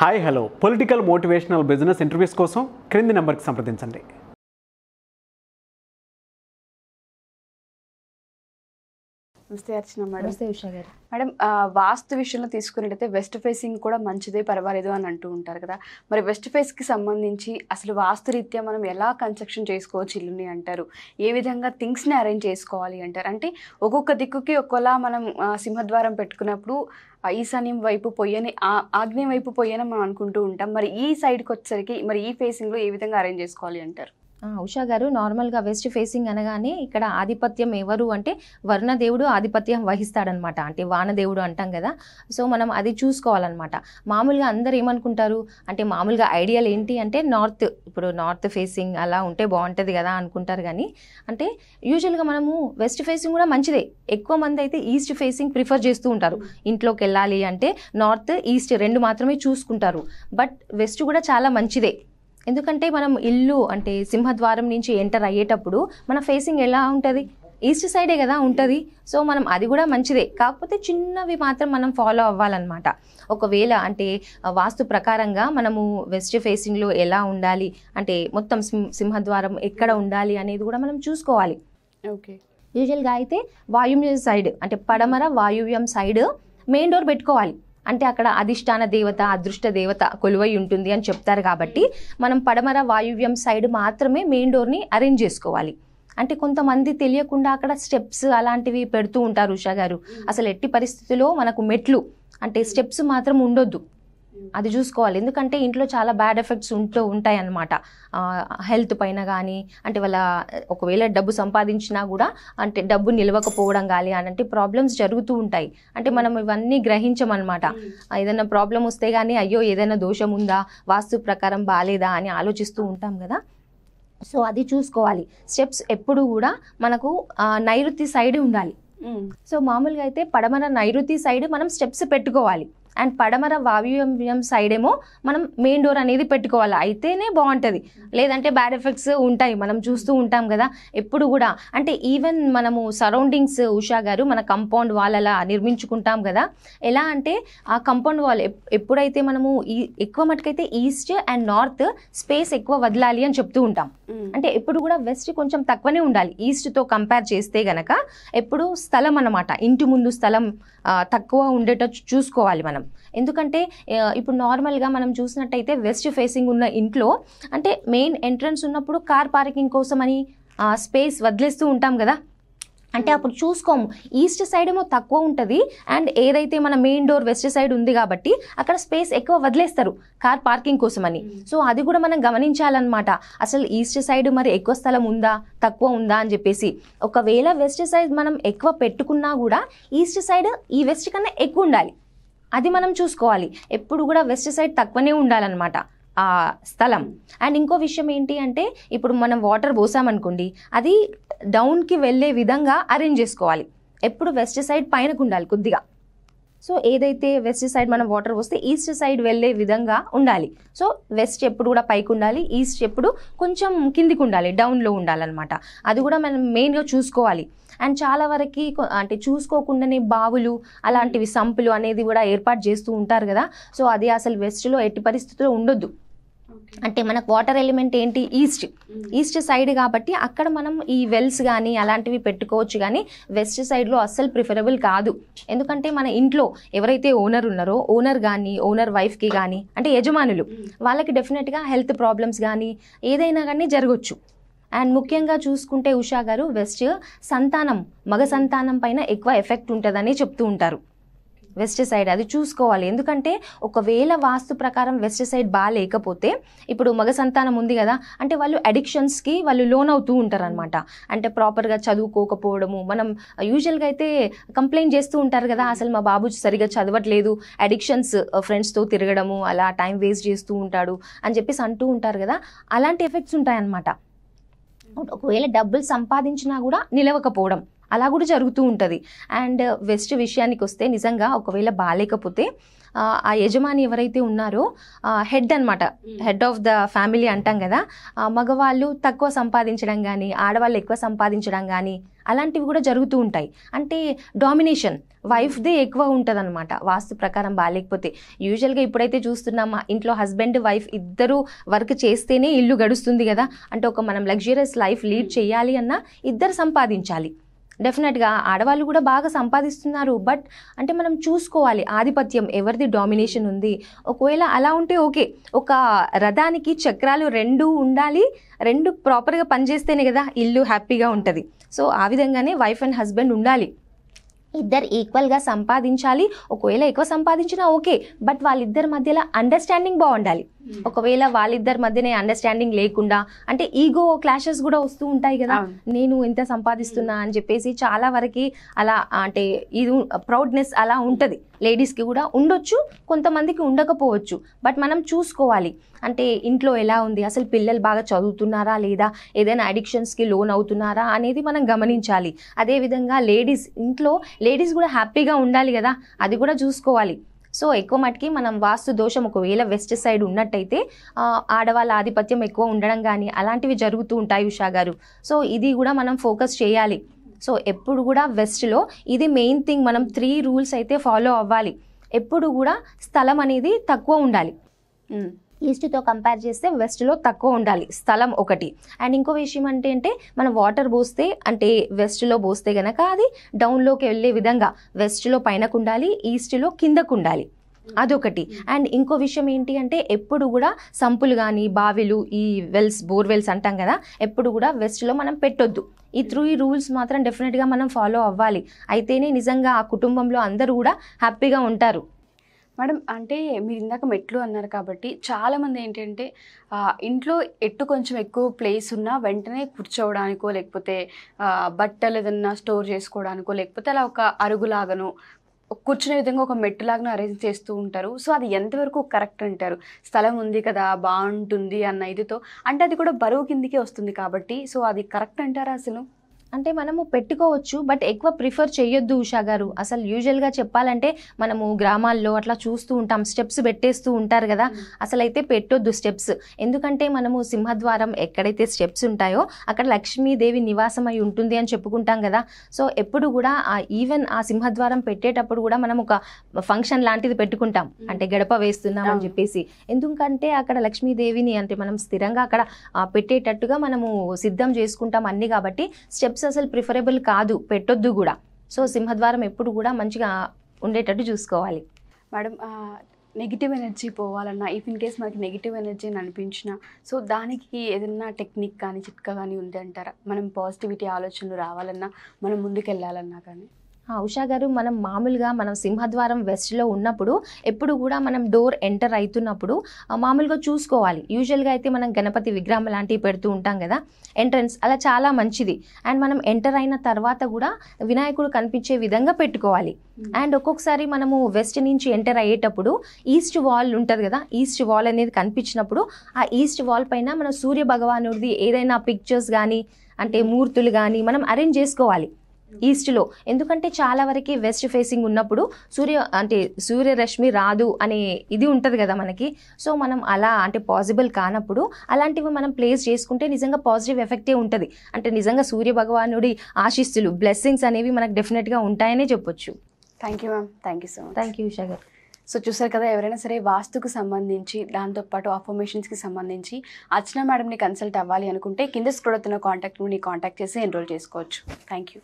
Hi hello political motivational business interviews కోసం క్రింది నెంబర్కి సంప్రదించండి నమస్తే అర్చన మేడం నమస్తే ఉషా గారు మేడం వాస్తు విషయంలో తీసుకున్నట్టయితే వెస్ట్ ఫేసింగ్ కూడా మంచిదే పర్వాలేదు అని అంటూ ఉంటారు కదా మరి వెస్ట్ ఫేస్కి సంబంధించి అసలు వాస్తు రీత్యా మనం ఎలా కన్స్ట్రక్షన్ చేసుకోవచ్చు ఇల్లుని అంటారు ఏ విధంగా థింగ్స్ని అరేంజ్ చేసుకోవాలి అంటారు అంటే ఒక్కొక్క దిక్కుకి ఒక్కలా మనం సింహద్వారం పెట్టుకున్నప్పుడు ఈశాన్యం వైపు పొయ్యని ఆగ్నేయం వైపు పొయ్యని మనం అనుకుంటూ ఉంటాం మరి ఈ సైడ్కి వచ్చేసరికి మరి ఈ ఫేసింగ్లో ఏ విధంగా అరేంజ్ చేసుకోవాలి అంటారు ఉషా గారు నార్మల్గా వెస్ట్ ఫేసింగ్ అనగానే ఇక్కడ ఆధిపత్యం ఎవరు అంటే వర్ణదేవుడు ఆధిపత్యం వహిస్తాడనమాట అంటే వానదేవుడు అంటాం కదా సో మనం అది చూసుకోవాలన్నమాట మామూలుగా అందరు ఏమనుకుంటారు అంటే మామూలుగా ఐడియల్ ఏంటి అంటే నార్త్ ఇప్పుడు నార్త్ ఫేసింగ్ అలా ఉంటే బాగుంటుంది కదా అనుకుంటారు కానీ అంటే యూజువల్గా మనము వెస్ట్ ఫేసింగ్ కూడా మంచిదే ఎక్కువ మంది అయితే ఈస్ట్ ఫేసింగ్ ప్రిఫర్ చేస్తూ ఉంటారు ఇంట్లోకి వెళ్ళాలి అంటే నార్త్ ఈస్ట్ రెండు మాత్రమే చూసుకుంటారు బట్ వెస్ట్ కూడా చాలా మంచిదే ఎందుకంటే మనం ఇల్లు అంటే సింహద్వారం నుంచి ఎంటర్ అయ్యేటప్పుడు మన ఫేసింగ్ ఎలా ఉంటుంది ఈస్ట్ సైడే కదా ఉంటుంది సో మనం అది కూడా మంచిదే కాకపోతే చిన్నవి మాత్రం మనం ఫాలో అవ్వాలన్నమాట ఒకవేళ అంటే వాస్తు ప్రకారంగా మనము వెస్ట్ ఫేసింగ్లో ఎలా ఉండాలి అంటే మొత్తం సింహద్వారం ఎక్కడ ఉండాలి అనేది కూడా మనం చూసుకోవాలి ఓకే యూజువల్గా అయితే వాయువ్య సైడ్ అంటే పడమర వాయువ్యం సైడ్ మెయిన్ డోర్ పెట్టుకోవాలి అంటే అక్కడ అధిష్టాన దేవత అదృష్ట దేవత కొలువై ఉంటుంది అని చెప్తారు కాబట్టి మనం పడమర వాయువ్యం సైడ్ మాత్రమే మెయిన్ డోర్ని అరేంజ్ చేసుకోవాలి అంటే కొంతమంది తెలియకుండా అక్కడ స్టెప్స్ అలాంటివి పెడుతూ ఉంటారు ఉషా గారు అసలు ఎట్టి పరిస్థితుల్లో మనకు మెట్లు అంటే స్టెప్స్ మాత్రం ఉండొద్దు అది చూసుకోవాలి ఎందుకంటే ఇంట్లో చాలా బ్యాడ్ ఎఫెక్ట్స్ ఉంటూ ఉంటాయి అన్నమాట హెల్త్ పైన కానీ అంటే వాళ్ళ ఒకవేళ డబ్బు సంపాదించినా కూడా అంటే డబ్బు నిలవకపోవడం కానీ అలాంటి ప్రాబ్లమ్స్ జరుగుతూ ఉంటాయి అంటే మనం ఇవన్నీ గ్రహించమన్నమాట hmm. ఏదైనా ప్రాబ్లం వస్తే కానీ అయ్యో ఏదైనా దోషం ఉందా వాస్తు ప్రకారం బాగాలేదా అని ఆలోచిస్తూ ఉంటాం కదా సో అది చూసుకోవాలి స్టెప్స్ ఎప్పుడు కూడా మనకు నైరుతి సైడ్ ఉండాలి hmm. సో మామూలుగా అయితే పడమర నైరుతి సైడ్ మనం స్టెప్స్ పెట్టుకోవాలి అండ్ పడమర వాయువ్యం సైడ్ ఏమో మనం మెయిన్ డోర్ అనేది పెట్టుకోవాలి అయితేనే బాగుంటుంది లేదంటే బ్యాడ్ ఎఫెక్ట్స్ ఉంటాయి మనం చూస్తూ ఉంటాం కదా ఎప్పుడు కూడా అంటే ఈవెన్ మనము సరౌండింగ్స్ ఉషా గారు మన కంపౌండ్ వాల్ అలా నిర్మించుకుంటాం కదా ఎలా అంటే ఆ కంపౌండ్ వాల్ ఎప్పుడైతే మనము ఈ ఎక్కువ మటుకైతే ఈస్ట్ అండ్ నార్త్ స్పేస్ ఎక్కువ వదలాలి అని చెప్తూ ఉంటాం Mm. అంటే ఎప్పుడు కూడా వెస్ట్ కొంచెం తక్కువనే ఉండాలి ఈస్ట్తో కంపేర్ చేస్తే గనక ఎప్పుడు స్థలం అనమాట ఇంటి ముందు స్థలం తక్కువ ఉండేటట్టు చూసుకోవాలి మనం ఎందుకంటే ఇప్పుడు నార్మల్గా మనం చూసినట్టయితే వెస్ట్ ఫేసింగ్ ఉన్న ఇంట్లో అంటే మెయిన్ ఎంట్రన్స్ ఉన్నప్పుడు కార్ పార్కింగ్ కోసం అని స్పేస్ వదిలేస్తూ ఉంటాం కదా అంటే అప్పుడు చూసుకోము ఈస్ట్ సైడ్ ఏమో తక్కువ ఉంటుంది అండ్ ఏదైతే మన మెయిన్ డోర్ వెస్ట్ సైడ్ ఉంది కాబట్టి అక్కడ స్పేస్ ఎక్కువ వదిలేస్తారు కార్ పార్కింగ్ కోసం అని సో అది కూడా మనం గమనించాలన్నమాట అసలు ఈస్ట్ సైడ్ మరి ఎక్కువ స్థలం ఉందా తక్కువ ఉందా అని చెప్పేసి ఒకవేళ వెస్ట్ సైడ్ మనం ఎక్కువ పెట్టుకున్నా కూడా ఈస్ట్ సైడ్ ఈ వెస్ట్ కన్నా ఎక్కువ ఉండాలి అది మనం చూసుకోవాలి ఎప్పుడు కూడా వెస్ట్ సైడ్ తక్కువనే ఉండాలన్నమాట ఆ స్థలం అండ్ ఇంకో విషయం ఏంటి అంటే ఇప్పుడు మనం వాటర్ పోసామనుకోండి అది డౌన్కి వెళ్ళే విధంగా అరేంజ్ చేసుకోవాలి ఎప్పుడు వెస్ట్ సైడ్ పైనకు ఉండాలి కొద్దిగా సో ఏదైతే వెస్ట్ సైడ్ మనం వాటర్ పోస్తే ఈస్ట్ సైడ్ వెళ్ళే విధంగా ఉండాలి సో వెస్ట్ ఎప్పుడు కూడా పైకి ఉండాలి ఈస్ట్ ఎప్పుడు కొంచెం కిందికి ఉండాలి డౌన్లో ఉండాలన్నమాట అది కూడా మనం మెయిన్గా చూసుకోవాలి అండ్ చాలా వరకు అంటే చూసుకోకుండానే బావులు అలాంటివి సంపులు అనేది కూడా ఏర్పాటు చేస్తూ ఉంటారు కదా సో అది అసలు వెస్ట్లో ఎట్టి పరిస్థితుల్లో ఉండొద్దు అంటే మనకు వాటర్ ఎలిమెంట్ ఏంటి ఈస్ట్ ఈస్ట్ సైడ్ కాబట్టి అక్కడ మనం ఈ వెల్స్ కానీ అలాంటివి పెట్టుకోవచ్చు కానీ వెస్ట్ సైడ్లో అస్సలు ప్రిఫరబుల్ కాదు ఎందుకంటే మన ఇంట్లో ఎవరైతే ఓనర్ ఉన్నారో ఓనర్ కానీ ఓనర్ వైఫ్కి కానీ అంటే యజమానులు వాళ్ళకి డెఫినెట్గా హెల్త్ ప్రాబ్లమ్స్ కానీ ఏదైనా కానీ జరగచ్చు అండ్ ముఖ్యంగా చూసుకుంటే ఉషా గారు వెస్ట్ సంతానం మగ సంతానం పైన ఎక్కువ ఎఫెక్ట్ ఉంటుందని చెప్తూ ఉంటారు వెస్ట్ సైడ్ అది చూసుకోవాలి ఎందుకంటే ఒకవేళ వాస్తు ప్రకారం వెస్ట్ సైడ్ బాగాలేకపోతే ఇప్పుడు మగ సంతానం ఉంది కదా అంటే వాళ్ళు అడిక్షన్స్కి వాళ్ళు లోన్ అవుతూ ఉంటారనమాట అంటే ప్రాపర్గా చదువుకోకపోవడము మనం యూజువల్గా అయితే కంప్లైంట్ చేస్తూ ఉంటారు కదా అసలు మా బాబు సరిగా చదవట్లేదు అడిక్షన్స్ ఫ్రెండ్స్తో uh, తిరగడము అలా టైం వేస్ట్ చేస్తూ ఉంటాడు అని చెప్పేసి అంటూ ఉంటారు కదా అలాంటి ఎఫెక్ట్స్ ఉంటాయన్నమాట ఒకవేళ డబ్బులు సంపాదించినా కూడా నిలవకపోవడం అలా కూడా జరుగుతూ ఉంటుంది అండ్ వెస్ట్ విషయానికి వస్తే నిజంగా ఒకవేళ బాగాలేకపోతే ఆ యజమాని ఎవరైతే ఉన్నారో హెడ్ అనమాట hmm. Head of the family అంటాం కదా మగవాళ్ళు తక్కువ సంపాదించడం కానీ ఆడవాళ్ళు ఎక్కువ సంపాదించడం కానీ అలాంటివి కూడా జరుగుతూ ఉంటాయి అంటే డామినేషన్ వైఫ్దే ఎక్కువ ఉంటుంది అనమాట వాస్తు ప్రకారం బాగాలేకపోతే యూజువల్గా ఇప్పుడైతే చూస్తున్నామా ఇంట్లో హస్బెండ్ వైఫ్ ఇద్దరు వర్క్ చేస్తేనే ఇల్లు గడుస్తుంది కదా అంటే ఒక మనం లగ్జరియస్ లైఫ్ లీడ్ hmm. చేయాలి అన్నా ఇద్దరు సంపాదించాలి డెఫినెట్గా ఆడవాళ్ళు కూడా బాగా సంపాదిస్తున్నారు బట్ అంటే మనం చూసుకోవాలి ఆధిపత్యం ఎవరిది డామినేషన్ ఉంది ఒకవేళ అలా ఉంటే ఓకే ఒక రథానికి చక్రాలు రెండు ఉండాలి రెండు ప్రాపర్గా పనిచేస్తేనే కదా ఇల్లు హ్యాపీగా ఉంటుంది సో ఆ విధంగానే వైఫ్ అండ్ హస్బెండ్ ఉండాలి ఇద్దరు ఈక్వల్గా సంపాదించాలి ఒకవేళ ఎక్కువ సంపాదించినా ఓకే బట్ వాళ్ళిద్దరి మధ్యలో అండర్స్టాండింగ్ బాగుండాలి Hmm. ఒకవేళ వాళ్ళిద్దరి మధ్యనే అండర్స్టాండింగ్ లేకుండా అంటే ఈగో క్లాషెస్ కూడా వస్తూ ఉంటాయి కదా నేను ఎంత సంపాదిస్తున్నా అని చెప్పేసి చాలా వరకు అలా అంటే ఇది ప్రౌడ్నెస్ అలా ఉంటుంది లేడీస్కి కూడా ఉండొచ్చు కొంతమందికి ఉండకపోవచ్చు బట్ మనం చూసుకోవాలి అంటే ఇంట్లో ఎలా ఉంది అసలు పిల్లలు బాగా చదువుతున్నారా లేదా ఏదైనా అడిక్షన్స్కి లోన్ అవుతున్నారా అనేది మనం గమనించాలి అదేవిధంగా లేడీస్ ఇంట్లో లేడీస్ కూడా హ్యాపీగా ఉండాలి కదా అది కూడా చూసుకోవాలి సో ఎక్కువ మటుకి మనం వాస్తు దోషం ఒకవేళ వెస్ట్ సైడ్ ఉన్నట్టయితే ఆడవాళ్ళ ఆధిపత్యం ఎక్కువ ఉండడం కానీ అలాంటివి జరుగుతూ ఉంటాయి ఉషా గారు సో ఇది కూడా మనం ఫోకస్ చేయాలి సో ఎప్పుడు కూడా వెస్ట్లో ఇది మెయిన్ థింగ్ మనం త్రీ రూల్స్ అయితే ఫాలో అవ్వాలి ఎప్పుడు కూడా స్థలం అనేది తక్కువ ఉండాలి ఈస్ట్తో కంపేర్ చేస్తే వెస్ట్లో తక్కువ ఉండాలి స్థలం ఒకటి అండ్ ఇంకో విషయం అంటే అంటే మనం వాటర్ పోస్తే అంటే వెస్ట్లో పోస్తే కనుక అది డౌన్లోకి వెళ్ళే విధంగా వెస్ట్లో పైనకు ఉండాలి ఈస్ట్లో కిందకు ఉండాలి అదొకటి అండ్ ఇంకో విషయం ఏంటి అంటే ఎప్పుడు కూడా సంపులు కానీ బావిలు ఈ వెల్స్ బోర్వెల్స్ అంటాం కదా ఎప్పుడు కూడా వెస్ట్లో మనం పెట్టొద్దు ఈ త్రూ ఈ రూల్స్ మాత్రం డెఫినెట్గా మనం ఫాలో అవ్వాలి అయితేనే నిజంగా ఆ కుటుంబంలో అందరూ కూడా హ్యాపీగా ఉంటారు మేడం అంటే మీరు ఇందాక మెట్లు అన్నారు కాబట్టి చాలామంది ఏంటంటే ఇంట్లో ఎట్టు కొంచెం ఎక్కువ ప్లేస్ ఉన్నా వెంటనే కూర్చోవడానికో లేకపోతే బట్టలు ఏదన్నా స్టోర్ చేసుకోవడానికో లేకపోతే అలా ఒక అరుగులాగను కూర్చునే విధంగా ఒక మెట్టులాగా అరేంజ్ చేస్తూ ఉంటారు సో అది ఎంతవరకు కరెక్ట్ అంటారు స్థలం ఉంది కదా బాగుంటుంది అన్న ఇదితో అంటే అది కూడా బరువు కిందికే వస్తుంది కాబట్టి సో అది కరెక్ట్ అంటారా అసలు అంటే మనము పెట్టుకోవచ్చు బట్ ఎక్కువ ప్రిఫర్ చేయొద్దు ఉషా గారు అసలు యూజువల్గా చెప్పాలంటే మనము గ్రామాల్లో అట్లా చూస్తూ ఉంటాం స్టెప్స్ పెట్టేస్తూ ఉంటారు కదా అసలు అయితే పెట్టొద్దు స్టెప్స్ ఎందుకంటే మనము సింహద్వారం ఎక్కడైతే స్టెప్స్ ఉంటాయో అక్కడ లక్ష్మీదేవి నివాసం అయి ఉంటుంది అని చెప్పుకుంటాం కదా సో ఎప్పుడు కూడా ఆ ఈవెన్ ఆ సింహద్వారం పెట్టేటప్పుడు కూడా మనం ఒక ఫంక్షన్ లాంటిది పెట్టుకుంటాం అంటే గడప వేస్తున్నాం అని చెప్పేసి ఎందుకంటే అక్కడ లక్ష్మీదేవిని అంటే మనం స్థిరంగా అక్కడ పెట్టేటట్టుగా మనము సిద్ధం చేసుకుంటాం అన్ని కాబట్టి స్టెప్స్ స్టెప్స్ అసలు ప్రిఫరబుల్ కాదు పెట్టొద్దు కూడా సో సింహద్వారం ఎప్పుడు కూడా మంచిగా ఉండేటట్టు చూసుకోవాలి మేడం నెగిటివ్ ఎనర్జీ పోవాలన్నా ఇఫ్ ఇన్ కేస్ మనకి నెగిటివ్ ఎనర్జీ అని అనిపించిన సో దానికి ఏదైనా టెక్నిక్ కానీ చిట్కా కానీ ఉంది అంటారా మనం పాజిటివిటీ ఆలోచనలు రావాలన్నా మనం ముందుకు వెళ్ళాలన్నా కానీ ఉషా గారు మనం మామూలుగా మనం సింహద్వారం వెస్ట్లో ఉన్నప్పుడు ఎప్పుడు కూడా మనం డోర్ ఎంటర్ అవుతున్నప్పుడు మామూలుగా చూసుకోవాలి యూజువల్గా అయితే మనం గణపతి విగ్రహం లాంటివి పెడుతూ ఉంటాం కదా ఎంట్రన్స్ అలా చాలా మంచిది అండ్ మనం ఎంటర్ అయిన తర్వాత కూడా వినాయకుడు కనిపించే విధంగా పెట్టుకోవాలి అండ్ ఒక్కొక్కసారి మనము వెస్ట్ నుంచి ఎంటర్ అయ్యేటప్పుడు ఈస్ట్ వాల్ ఉంటుంది కదా ఈస్ట్ వాల్ అనేది కనిపించినప్పుడు ఆ ఈస్ట్ వాల్ పైన మన సూర్య భగవానుడిది ఏదైనా పిక్చర్స్ కానీ అంటే మూర్తులు కానీ మనం అరేంజ్ చేసుకోవాలి ఈస్ట్లో ఎందుకంటే చాలా వరకు వెస్ట్ ఫేసింగ్ ఉన్నప్పుడు సూర్య అంటే సూర్యరశ్మి రాదు అనే ఇది ఉంటుంది కదా మనకి సో మనం అలా అంటే పాసిబుల్ కానప్పుడు అలాంటివి మనం ప్లేస్ చేసుకుంటే నిజంగా పాజిటివ్ ఎఫెక్టే ఉంటుంది అంటే నిజంగా సూర్య భగవానుడి ఆశీస్సులు బ్లెస్సింగ్స్ అనేవి మనకు డెఫినెట్గా ఉంటాయనే చెప్పొచ్చు thank you ma'am thank you so much thank you షగర్ సో చూసారు కదా ఎవరైనా సరే వాస్తుకు సంబంధించి దాంతోపాటు అఫర్మేషన్స్కి సంబంధించి అర్చన మేడంని కన్సల్ట్ అవ్వాలి అనుకుంటే కింద స్క్రోడ్ అవుతున్న కాంటాక్ట్ నుండి కాంటాక్ట్ చేసి ఎన్రోల్ చేసుకోవచ్చు థ్యాంక్ యూ